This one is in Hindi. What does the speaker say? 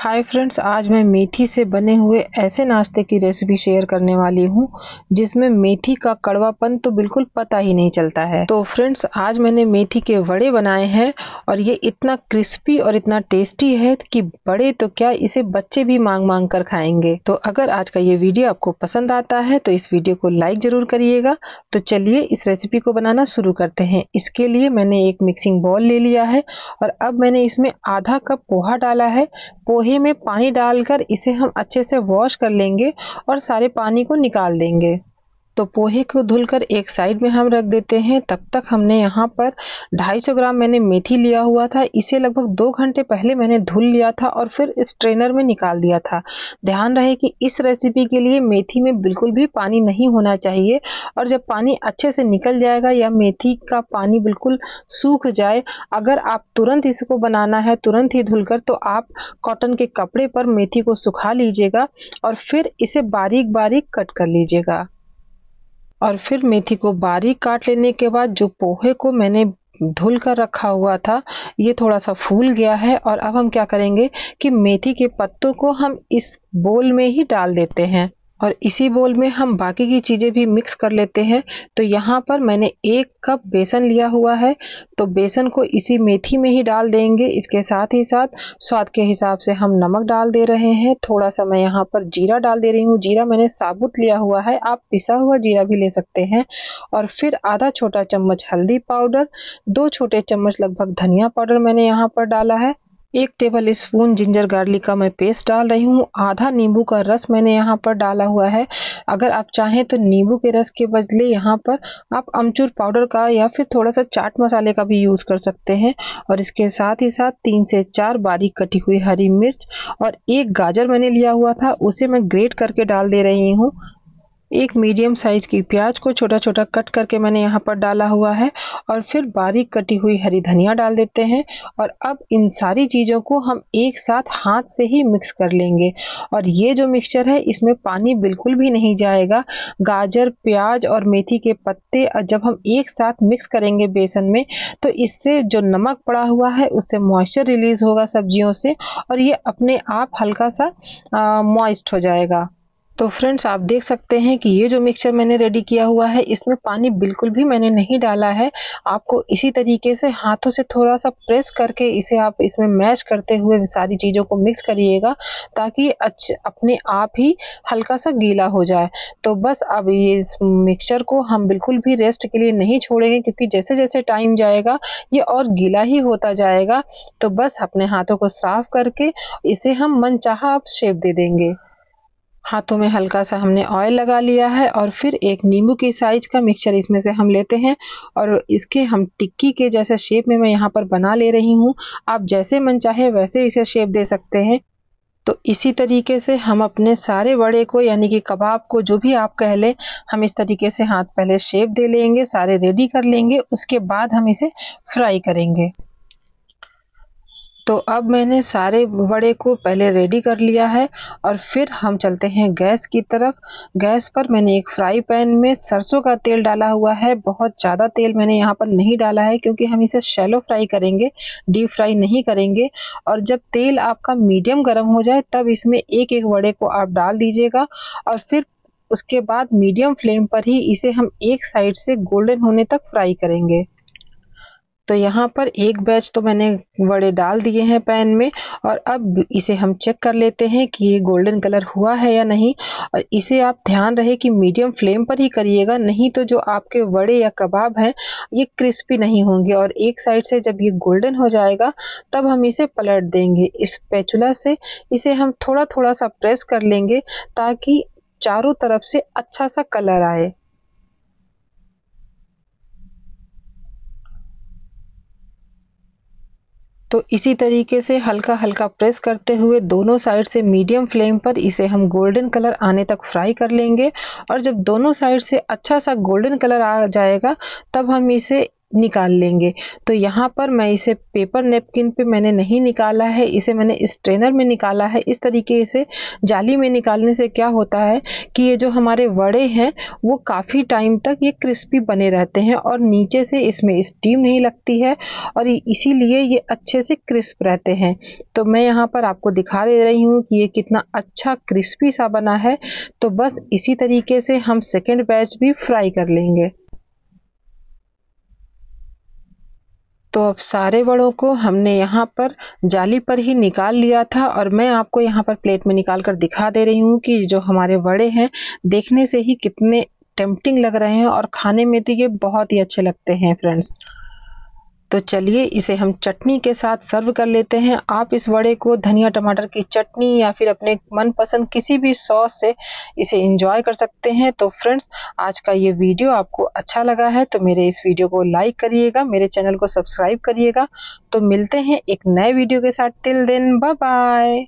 हाय फ्रेंड्स आज मैं मेथी से बने हुए ऐसे नाश्ते की रेसिपी शेयर करने वाली हूँ जिसमें मेथी का कड़वापन तो बिल्कुल पता ही नहीं चलता है तो फ्रेंड्स आज मैंने मेथी के वड़े बनाए हैं और ये इतना क्रिस्पी और इतना टेस्टी है कि बड़े तो क्या इसे बच्चे भी मांग मांग कर खाएंगे तो अगर आज का ये वीडियो आपको पसंद आता है तो इस वीडियो को लाइक जरूर करिएगा तो चलिए इस रेसिपी को बनाना शुरू करते हैं इसके लिए मैंने एक मिक्सिंग बॉल ले लिया है और अब मैंने इसमें आधा कप पोहा डाला है पोहे लोहे में पानी डालकर इसे हम अच्छे से वॉश कर लेंगे और सारे पानी को निकाल देंगे तो पोहे को धुलकर एक साइड में हम रख देते हैं तब तक हमने यहाँ पर 250 ग्राम मैंने मेथी लिया हुआ था इसे लगभग दो घंटे पहले मैंने धुल लिया था और फिर इस ट्रेनर में निकाल दिया था ध्यान रहे कि इस रेसिपी के लिए मेथी में बिल्कुल भी पानी नहीं होना चाहिए और जब पानी अच्छे से निकल जाएगा या मेथी का पानी बिल्कुल सूख जाए अगर आप तुरंत इसको बनाना है तुरंत ही धुल तो आप कॉटन के कपड़े पर मेथी को सुखा लीजिएगा और फिर इसे बारीक बारीक कट कर लीजिएगा और फिर मेथी को बारीक काट लेने के बाद जो पोहे को मैंने धुल कर रखा हुआ था ये थोड़ा सा फूल गया है और अब हम क्या करेंगे कि मेथी के पत्तों को हम इस बोल में ही डाल देते हैं और इसी बोल में हम बाकी की चीज़ें भी मिक्स कर लेते हैं तो यहाँ पर मैंने एक कप बेसन लिया हुआ है तो बेसन को इसी मेथी में ही डाल देंगे इसके साथ ही साथ स्वाद के हिसाब से हम नमक डाल दे रहे हैं थोड़ा सा मैं यहाँ पर जीरा डाल दे रही हूँ जीरा मैंने साबुत लिया हुआ है आप पिसा हुआ जीरा भी ले सकते हैं और फिर आधा छोटा चम्मच हल्दी पाउडर दो छोटे चम्मच लगभग धनिया पाउडर मैंने यहाँ पर डाला है एक टेबल स्पून जिंजर गार्लिक का मैं पेस्ट डाल रही हूँ आधा नींबू का रस मैंने यहाँ पर डाला हुआ है अगर आप चाहें तो नींबू के रस के बदले यहाँ पर आप अमचूर पाउडर का या फिर थोड़ा सा चाट मसाले का भी यूज़ कर सकते हैं और इसके साथ ही साथ तीन से चार बारीक कटी हुई हरी मिर्च और एक गाजर मैंने लिया हुआ था उसे मैं ग्रेट करके डाल दे रही हूँ एक मीडियम साइज की प्याज को छोटा छोटा कट करके मैंने यहाँ पर डाला हुआ है और फिर बारीक कटी हुई हरी धनिया डाल देते हैं और अब इन सारी चीज़ों को हम एक साथ हाथ से ही मिक्स कर लेंगे और ये जो मिक्सचर है इसमें पानी बिल्कुल भी नहीं जाएगा गाजर प्याज और मेथी के पत्ते जब हम एक साथ मिक्स करेंगे बेसन में तो इससे जो नमक पड़ा हुआ है उससे मॉइस्चर रिलीज़ होगा सब्जियों से और ये अपने आप हल्का सा मॉइस्ट हो जाएगा तो फ्रेंड्स आप देख सकते हैं कि ये जो मिक्सचर मैंने रेडी किया हुआ है इसमें पानी बिल्कुल भी मैंने नहीं डाला है आपको इसी तरीके से हाथों से थोड़ा सा प्रेस करके इसे आप इसमें मैश करते हुए सारी चीज़ों को मिक्स करिएगा ताकि अच्छे अपने आप ही हल्का सा गीला हो जाए तो बस अब ये इस मिक्सचर को हम बिल्कुल भी रेस्ट के लिए नहीं छोड़ेंगे क्योंकि जैसे जैसे टाइम जाएगा ये और गीला ही होता जाएगा तो बस अपने हाथों को साफ करके इसे हम चाह आप शेप दे देंगे हाथों में हल्का सा हमने ऑयल लगा लिया है और फिर एक नींबू की साइज का मिक्सचर इसमें से हम लेते हैं और इसके हम टिक्की के जैसे शेप में मैं यहाँ पर बना ले रही हूँ आप जैसे मन चाहे वैसे इसे शेप दे सकते हैं तो इसी तरीके से हम अपने सारे बड़े को यानी कि कबाब को जो भी आप कह लें हम इस तरीके से हाथ पहले शेप दे लेंगे सारे रेडी कर लेंगे उसके बाद हम इसे फ्राई करेंगे तो अब मैंने सारे बड़े को पहले रेडी कर लिया है और फिर हम चलते हैं गैस की तरफ गैस पर मैंने एक फ्राई पैन में सरसों का तेल डाला हुआ है बहुत ज़्यादा तेल मैंने यहाँ पर नहीं डाला है क्योंकि हम इसे शैलो फ्राई करेंगे डीप फ्राई नहीं करेंगे और जब तेल आपका मीडियम गर्म हो जाए तब इसमें एक एक बड़े को आप डाल दीजिएगा और फिर उसके बाद मीडियम फ्लेम पर ही इसे हम एक साइड से गोल्डन होने तक फ्राई करेंगे तो यहाँ पर एक बैच तो मैंने बड़े डाल दिए हैं पैन में और अब इसे हम चेक कर लेते हैं कि ये गोल्डन कलर हुआ है या नहीं और इसे आप ध्यान रहे कि मीडियम फ्लेम पर ही करिएगा नहीं तो जो आपके वड़े या कबाब हैं ये क्रिस्पी नहीं होंगे और एक साइड से जब ये गोल्डन हो जाएगा तब हम इसे पलट देंगे इस पैचुला से इसे हम थोड़ा थोड़ा सा प्रेस कर लेंगे ताकि चारों तरफ से अच्छा सा कलर आए तो इसी तरीके से हल्का हल्का प्रेस करते हुए दोनों साइड से मीडियम फ्लेम पर इसे हम गोल्डन कलर आने तक फ्राई कर लेंगे और जब दोनों साइड से अच्छा सा गोल्डन कलर आ जाएगा तब हम इसे निकाल लेंगे तो यहाँ पर मैं इसे पेपर नेपकिन पे मैंने नहीं निकाला है इसे मैंने स्ट्रेनर में निकाला है इस तरीके से जाली में निकालने से क्या होता है कि ये जो हमारे वड़े हैं वो काफ़ी टाइम तक ये क्रिस्पी बने रहते हैं और नीचे से इसमें स्टीम नहीं लगती है और इसीलिए ये अच्छे से क्रिस्प रहते हैं तो मैं यहाँ पर आपको दिखा दे रही हूँ कि ये कितना अच्छा क्रिस्पी सा बना है तो बस इसी तरीके से हम सेकेंड बैच भी फ्राई कर लेंगे तो अब सारे बड़ों को हमने यहाँ पर जाली पर ही निकाल लिया था और मैं आपको यहाँ पर प्लेट में निकाल कर दिखा दे रही हूँ कि जो हमारे बड़े हैं देखने से ही कितने टेम्पटिंग लग रहे हैं और खाने में तो ये बहुत ही अच्छे लगते हैं फ्रेंड्स तो चलिए इसे हम चटनी के साथ सर्व कर लेते हैं आप इस वड़े को धनिया टमाटर की चटनी या फिर अपने मनपसंद किसी भी सॉस से इसे इंजॉय कर सकते हैं तो फ्रेंड्स आज का ये वीडियो आपको अच्छा लगा है तो मेरे इस वीडियो को लाइक करिएगा मेरे चैनल को सब्सक्राइब करिएगा तो मिलते हैं एक नए वीडियो के साथ टिल देन बाय बाय